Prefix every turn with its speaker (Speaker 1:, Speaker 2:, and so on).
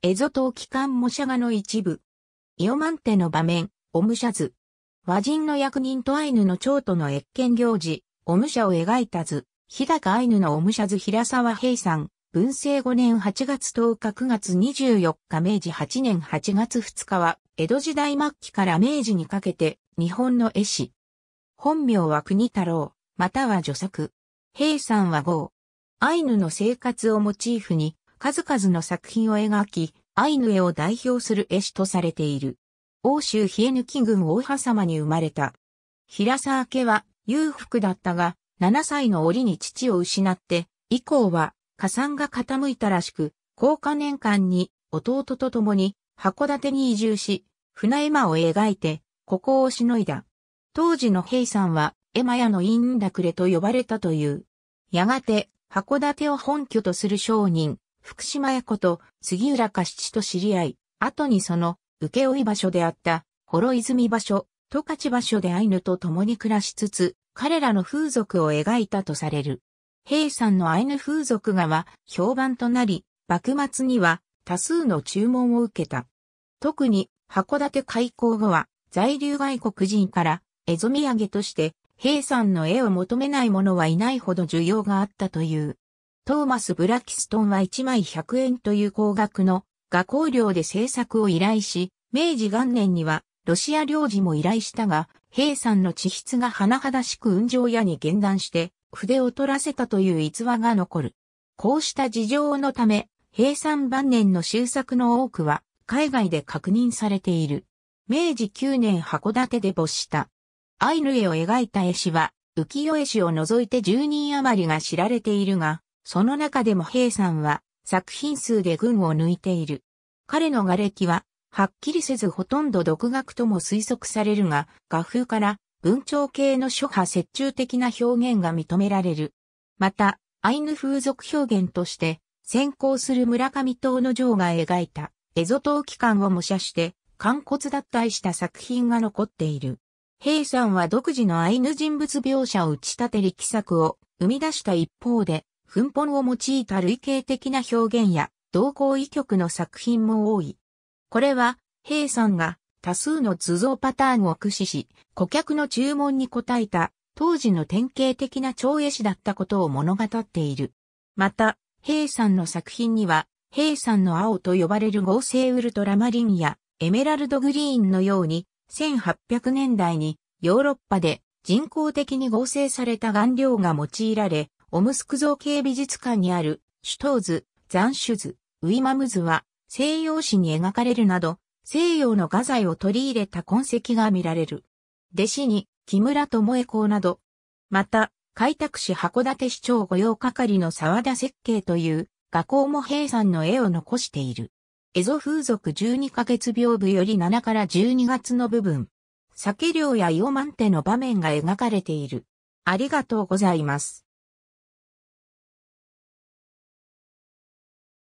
Speaker 1: エゾトー機関模写画の一部。イオマンテの場面、オムシャズ。和人の役人とアイヌの蝶との越見行事、オムシャを描いた図。日高アイヌのオムシャズ平沢平さん。文政5年8月10日9月24日明治8年8月2日は、江戸時代末期から明治にかけて、日本の絵師。本名は国太郎、または女作。平さんは号。アイヌの生活をモチーフに、数々の作品を描き、アイヌエを代表する絵師とされている。欧州冷え抜き軍大葉様に生まれた。平沢家は裕福だったが、7歳の折に父を失って、以降は加算が傾いたらしく、高加年間に弟と共に函館に移住し、船絵馬を描いて、ここをしのいだ。当時の平さんは、絵馬屋のインダクレと呼ばれたという。やがて、函館を本拠とする商人、福島屋こと杉浦加七と知り合い、後にその請負場所であった幌泉場所、十勝場所でアイヌと共に暮らしつつ、彼らの風俗を描いたとされる。平さんのアイヌ風俗画は評判となり、幕末には多数の注文を受けた。特に函館開港後は在留外国人から絵染土産として平さんの絵を求めない者はいないほど需要があったという。トーマス・ブラキストンは1枚100円という高額の画工料で制作を依頼し、明治元年にはロシア領事も依頼したが、兵さんの地質が甚だしく雲上屋に現断して筆を取らせたという逸話が残る。こうした事情のため、平山晩年の修作の多くは海外で確認されている。明治9年函館で没した。アイヌ絵を描いた絵師は浮世絵師を除いて10人余りが知られているが、その中でも平さんは作品数で群を抜いている。彼の瓦礫は、はっきりせずほとんど独学とも推測されるが、画風から文鳥系の諸派折衷的な表現が認められる。また、アイヌ風俗表現として、先行する村上島の城が描いた、エゾ島機関を模写して、肝骨脱退した作品が残っている。平さんは独自のアイヌ人物描写を打ち立て力作を生み出した一方で、噴本を用いた類型的な表現や同行異曲の作品も多い。これは、平さんが多数の図像パターンを駆使し、顧客の注文に応えた当時の典型的な超絵師だったことを物語っている。また、平さんの作品には、平さんの青と呼ばれる合成ウルトラマリンやエメラルドグリーンのように、1800年代にヨーロッパで人工的に合成された顔料が用いられ、オムスク造形美術館にある、シュトーズ、ザンシュズ、ウィマムズは、西洋史に描かれるなど、西洋の画材を取り入れた痕跡が見られる。弟子に、木村智恵公など、また、開拓市函館市長御用係の沢田設計という、画工も平さんの絵を残している。エゾ風俗12ヶ月屏風より7から12月の部分。酒量やイオマンテの場面が描かれている。ありがとうございます。